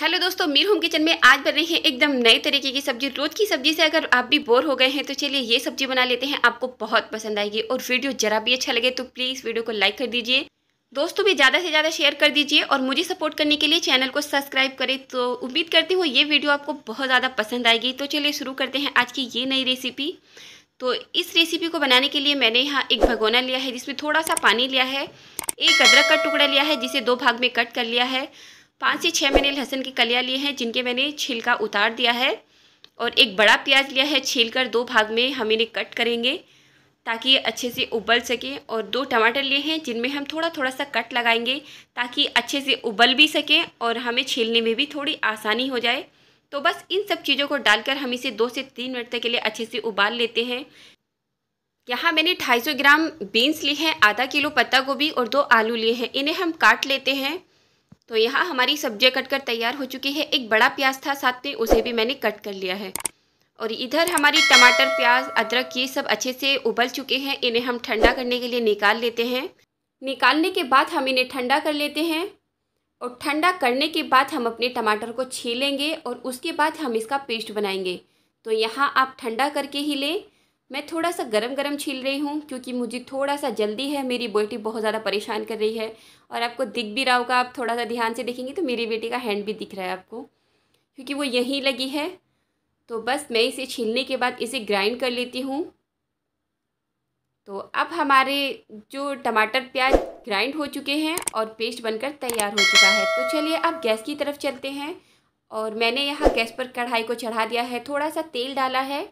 Hello दोस्तों Mir home kitchen में आज बन रही है एकदम नए तरीके की सब्जी रोज की सब्जी से अगर आप भी बोर हो गए हैं तो चलिए ये सब्जी बना लेते हैं आपको बहुत पसंद आएगी और वीडियो जरा भी अच्छा लगे तो प्लीज़ वीडियो को लाइक कर दीजिए दोस्तों भी ज़्यादा से ज़्यादा शेयर कर दीजिए और मुझे सपोर्ट करने के लिए चैनल को सब्सक्राइब करें तो उम्मीद करती हूँ ये वीडियो आपको बहुत ज़्यादा पसंद आएगी तो चलिए शुरू करते हैं आज की ये नई रेसिपी तो इस रेसिपी को बनाने के लिए मैंने यहाँ एक भगोना लिया है जिसमें थोड़ा सा पानी लिया है एक अदरक का टुकड़ा लिया है जिसे दो भाग में कट कर लिया है पाँच से छः मैंने लहसुन की कलियाँ ली हैं जिनके मैंने छिलका उतार दिया है और एक बड़ा प्याज लिया है छील कर दो भाग में हम इन्हें कट करेंगे ताकि ये अच्छे से उबल सके और दो टमाटर लिए हैं जिनमें हम थोड़ा थोड़ा सा कट लगाएंगे ताकि अच्छे से उबल भी सकें और हमें छीलने में भी थोड़ी आसानी हो जाए तो बस इन सब चीज़ों को डालकर हम इसे दो से तीन मिनट तक के लिए अच्छे से उबाल लेते हैं यहाँ मैंने ढाई ग्राम बीन्स लिए हैं आधा किलो पत्ता गोभी और दो आलू लिए हैं इन्हें हम काट लेते हैं तो यहाँ हमारी सब्जियाँ कट कर तैयार हो चुकी है एक बड़ा प्याज था साथ में उसे भी मैंने कट कर लिया है और इधर हमारी टमाटर प्याज अदरक ये सब अच्छे से उबल चुके हैं इन्हें हम ठंडा करने के लिए निकाल लेते हैं निकालने के बाद हम इन्हें ठंडा कर लेते हैं और ठंडा करने के बाद हम अपने टमाटर को छीलेंगे और उसके बाद हम इसका पेस्ट बनाएंगे तो यहाँ आप ठंडा करके ही लें मैं थोड़ा सा गरम गरम छील रही हूँ क्योंकि मुझे थोड़ा सा जल्दी है मेरी बेटी बहुत ज़्यादा परेशान कर रही है और आपको दिख भी रहा होगा आप थोड़ा सा ध्यान से देखेंगे तो मेरी बेटी का हैंड भी दिख रहा है आपको क्योंकि वो यहीं लगी है तो बस मैं इसे छीलने के बाद इसे ग्राइंड कर लेती हूँ तो अब हमारे जो टमाटर प्याज ग्राइंड हो चुके हैं और पेस्ट बनकर तैयार हो चुका है तो चलिए अब गैस की तरफ चलते हैं और मैंने यहाँ गैस पर कढ़ाई को चढ़ा दिया है थोड़ा सा तेल डाला है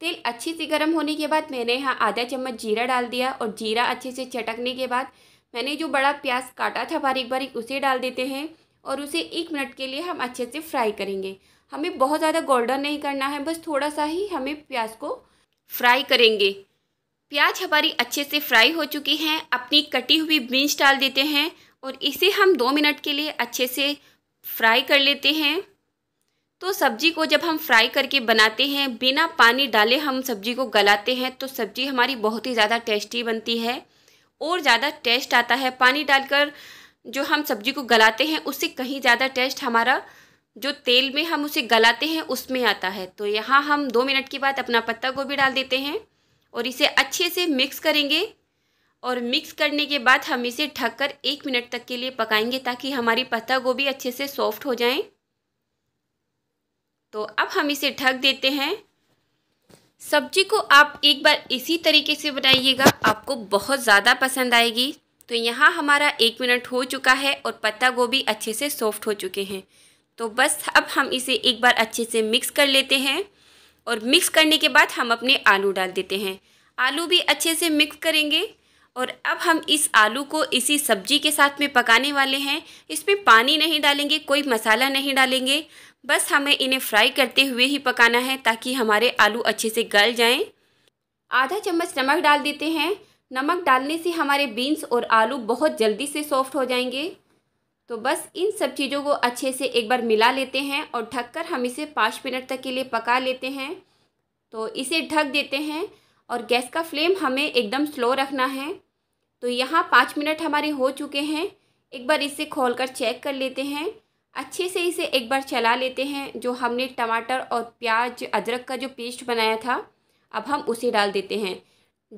तेल अच्छे से गर्म होने के बाद मैंने यहाँ आधा चम्मच जीरा डाल दिया और जीरा अच्छे से चटकने के बाद मैंने जो बड़ा प्याज काटा था बारीक बारीक उसे डाल देते हैं और उसे एक मिनट के लिए हम अच्छे से फ्राई करेंगे हमें बहुत ज़्यादा गोल्डन नहीं करना है बस थोड़ा सा ही हमें प्याज को फ्राई करेंगे प्याज हमारी अच्छे से फ्राई हो चुकी हैं अपनी कटी हुई बीन्स डाल देते हैं और इसे हम दो मिनट के लिए अच्छे से फ्राई कर लेते हैं तो सब्जी को जब हम फ्राई करके बनाते हैं बिना पानी डाले हम सब्जी को गलाते हैं तो सब्जी हमारी बहुत ही ज़्यादा टेस्टी बनती है और ज़्यादा टेस्ट आता है पानी डालकर जो हम सब्जी को गलाते हैं उससे कहीं ज़्यादा टेस्ट हमारा जो तेल में हम उसे गलाते हैं उसमें आता है तो यहाँ हम दो मिनट के बाद अपना पत्ता गोभी डाल देते हैं और इसे अच्छे से मिक्स करेंगे और मिक्स करने के बाद हम इसे ढककर एक मिनट तक के लिए पकाएंगे ताकि हमारी पत्ता गोभी अच्छे से सॉफ्ट हो जाएं तो अब हम इसे ढक देते हैं सब्जी को आप एक बार इसी तरीके से बनाइएगा आपको बहुत ज़्यादा पसंद आएगी तो यहाँ हमारा एक मिनट हो चुका है और पत्ता गोभी अच्छे से सॉफ्ट हो चुके हैं तो बस अब हम इसे एक बार अच्छे से मिक्स कर लेते हैं और मिक्स करने के बाद हम अपने आलू डाल देते हैं आलू भी अच्छे से मिक्स करेंगे और अब हम इस आलू को इसी सब्जी के साथ में पकाने वाले हैं इसमें पानी नहीं डालेंगे कोई मसाला नहीं डालेंगे बस हमें इन्हें फ्राई करते हुए ही पकाना है ताकि हमारे आलू अच्छे से गल जाएं। आधा चम्मच नमक डाल देते हैं नमक डालने से हमारे बीन्स और आलू बहुत जल्दी से सॉफ्ट हो जाएंगे तो बस इन सब चीज़ों को अच्छे से एक बार मिला लेते हैं और ढक कर हम इसे पाँच मिनट तक के लिए पका लेते हैं तो इसे ढक देते हैं और गैस का फ्लेम हमें एकदम स्लो रखना है तो यहाँ पाँच मिनट हमारे हो चुके हैं एक बार इसे खोल कर चेक कर लेते हैं अच्छे से इसे एक बार चला लेते हैं जो हमने टमाटर और प्याज अदरक का जो पेस्ट बनाया था अब हम उसे डाल देते हैं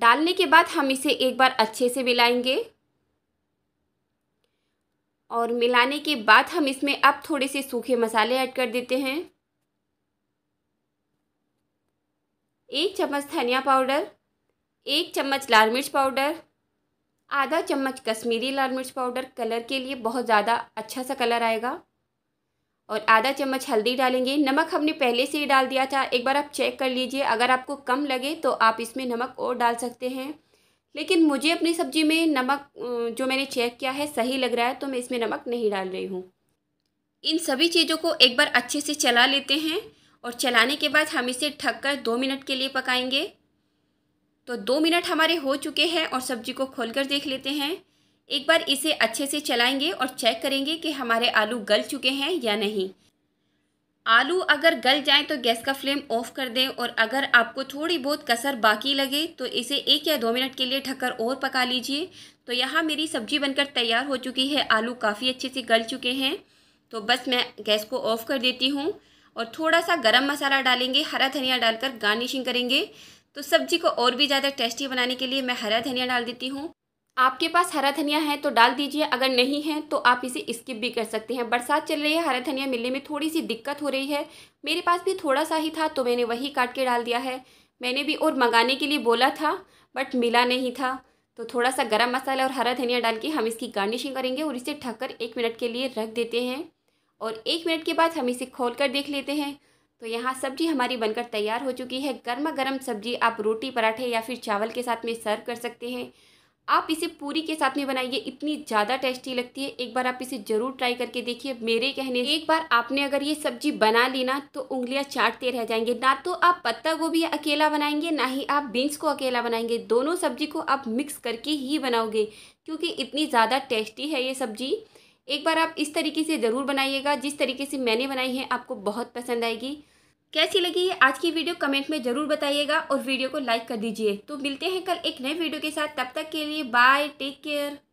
डालने के बाद हम इसे एक बार अच्छे से मिलाएंगे और मिलाने के बाद हम इसमें अब थोड़े से सूखे मसाले ऐड कर देते हैं एक चम्मच धनिया पाउडर एक चम्मच लाल मिर्च पाउडर आधा चम्मच कश्मीरी लाल मिर्च पाउडर कलर के लिए बहुत ज़्यादा अच्छा सा कलर आएगा और आधा चम्मच हल्दी डालेंगे नमक हमने पहले से ही डाल दिया था एक बार आप चेक कर लीजिए अगर आपको कम लगे तो आप इसमें नमक और डाल सकते हैं लेकिन मुझे अपनी सब्ज़ी में नमक जो मैंने चेक किया है सही लग रहा है तो मैं इसमें नमक नहीं डाल रही हूँ इन सभी चीज़ों को एक बार अच्छे से चला लेते हैं और चलाने के बाद हम इसे ढक कर दो मिनट के लिए पकाएंगे तो दो मिनट हमारे हो चुके हैं और सब्जी को खोलकर देख लेते हैं एक बार इसे अच्छे से चलाएंगे और चेक करेंगे कि हमारे आलू गल चुके हैं या नहीं आलू अगर गल जाए तो गैस का फ्लेम ऑफ कर दें और अगर आपको थोड़ी बहुत कसर बाकी लगे तो इसे एक या दो मिनट के लिए ढककर और पका लीजिए तो यहाँ मेरी सब्जी बनकर तैयार हो चुकी है आलू काफ़ी अच्छे से गल चुके हैं तो बस मैं गैस को ऑफ़ कर देती हूँ और थोड़ा सा गरम मसाला डालेंगे हरा धनिया डालकर गार्निशिंग करेंगे तो सब्जी को और भी ज़्यादा टेस्टी बनाने के लिए मैं हरा धनिया डाल देती हूँ आपके पास हरा धनिया है तो डाल दीजिए अगर नहीं है तो आप इसे स्किप भी कर सकते हैं बरसात चल रही है हरा धनिया मिलने में थोड़ी सी दिक्कत हो रही है मेरे पास भी थोड़ा सा ही था तो मैंने वही काट के डाल दिया है मैंने भी और मंगाने के लिए बोला था बट मिला नहीं था तो थोड़ा सा गरम मसाला और हरा धनिया डाल के हम इसकी गार्निशिंग करेंगे और इसे ढककर एक मिनट के लिए रख देते हैं और एक मिनट के बाद हम इसे खोल कर देख लेते हैं तो यहाँ सब्जी हमारी बनकर तैयार हो चुकी है गर्मा गर्म सब्जी आप रोटी पराठे या फिर चावल के साथ में सर्व कर सकते हैं आप इसे पूरी के साथ में बनाइए इतनी ज़्यादा टेस्टी लगती है एक बार आप इसे ज़रूर ट्राई करके देखिए मेरे कहने एक बार आपने अगर ये सब्जी बना ली ना तो उंगलियां चाटते रह जाएंगे ना तो आप पत्ता गोभी अकेला बनाएंगे ना ही आप बीन्स को अकेला बनाएंगे दोनों सब्जी को आप मिक्स करके ही बनाओगे क्योंकि इतनी ज़्यादा टेस्टी है ये सब्जी एक बार आप इस तरीके से ज़रूर बनाइएगा जिस तरीके से मैंने बनाई है आपको बहुत पसंद आएगी कैसी लगी ये आज की वीडियो कमेंट में ज़रूर बताइएगा और वीडियो को लाइक कर दीजिए तो मिलते हैं कल एक नए वीडियो के साथ तब तक के लिए बाय टेक केयर